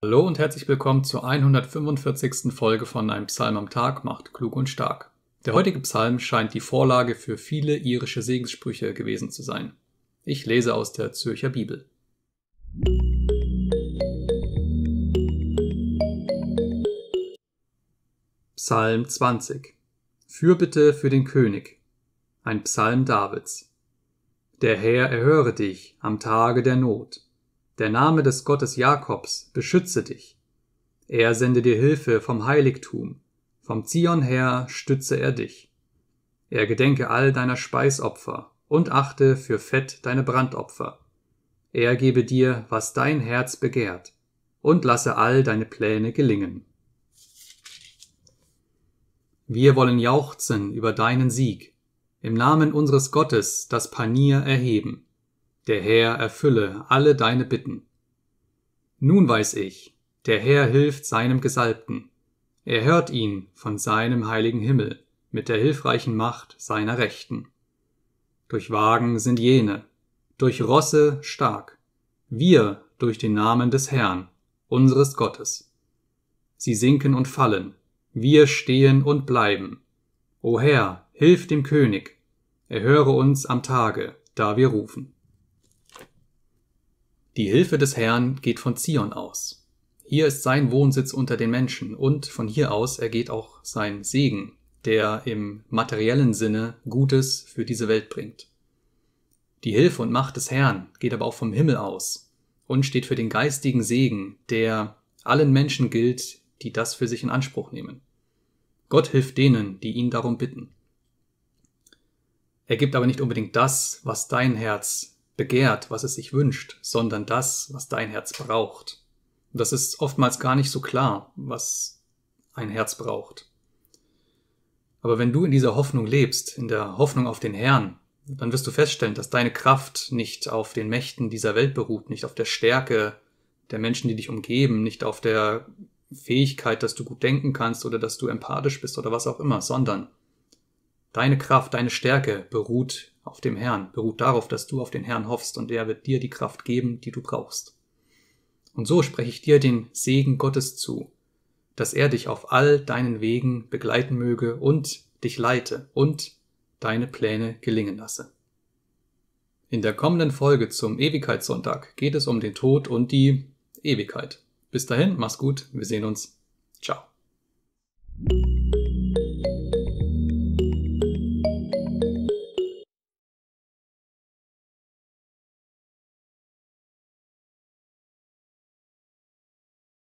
Hallo und herzlich willkommen zur 145. Folge von Ein Psalm am Tag macht klug und stark. Der heutige Psalm scheint die Vorlage für viele irische Segenssprüche gewesen zu sein. Ich lese aus der Zürcher Bibel. Psalm 20 Fürbitte für den König Ein Psalm Davids Der Herr erhöre dich am Tage der Not der Name des Gottes Jakobs beschütze dich. Er sende dir Hilfe vom Heiligtum, vom Zion her stütze er dich. Er gedenke all deiner Speisopfer und achte für Fett deine Brandopfer. Er gebe dir, was dein Herz begehrt, und lasse all deine Pläne gelingen. Wir wollen jauchzen über deinen Sieg, im Namen unseres Gottes das Panier erheben der Herr erfülle alle deine Bitten. Nun weiß ich, der Herr hilft seinem Gesalbten. Er hört ihn von seinem heiligen Himmel mit der hilfreichen Macht seiner Rechten. Durch Wagen sind jene, durch Rosse stark, wir durch den Namen des Herrn, unseres Gottes. Sie sinken und fallen, wir stehen und bleiben. O Herr, hilf dem König, erhöre uns am Tage, da wir rufen. Die Hilfe des Herrn geht von Zion aus. Hier ist sein Wohnsitz unter den Menschen und von hier aus ergeht auch sein Segen, der im materiellen Sinne Gutes für diese Welt bringt. Die Hilfe und Macht des Herrn geht aber auch vom Himmel aus und steht für den geistigen Segen, der allen Menschen gilt, die das für sich in Anspruch nehmen. Gott hilft denen, die ihn darum bitten. Er gibt aber nicht unbedingt das, was dein Herz begehrt, was es sich wünscht, sondern das, was dein Herz braucht. Und das ist oftmals gar nicht so klar, was ein Herz braucht. Aber wenn du in dieser Hoffnung lebst, in der Hoffnung auf den Herrn, dann wirst du feststellen, dass deine Kraft nicht auf den Mächten dieser Welt beruht, nicht auf der Stärke der Menschen, die dich umgeben, nicht auf der Fähigkeit, dass du gut denken kannst oder dass du empathisch bist oder was auch immer, sondern deine Kraft, deine Stärke beruht auf dem Herrn, beruht darauf, dass du auf den Herrn hoffst und er wird dir die Kraft geben, die du brauchst. Und so spreche ich dir den Segen Gottes zu, dass er dich auf all deinen Wegen begleiten möge und dich leite und deine Pläne gelingen lasse. In der kommenden Folge zum Ewigkeitssonntag geht es um den Tod und die Ewigkeit. Bis dahin, mach's gut, wir sehen uns. Ciao.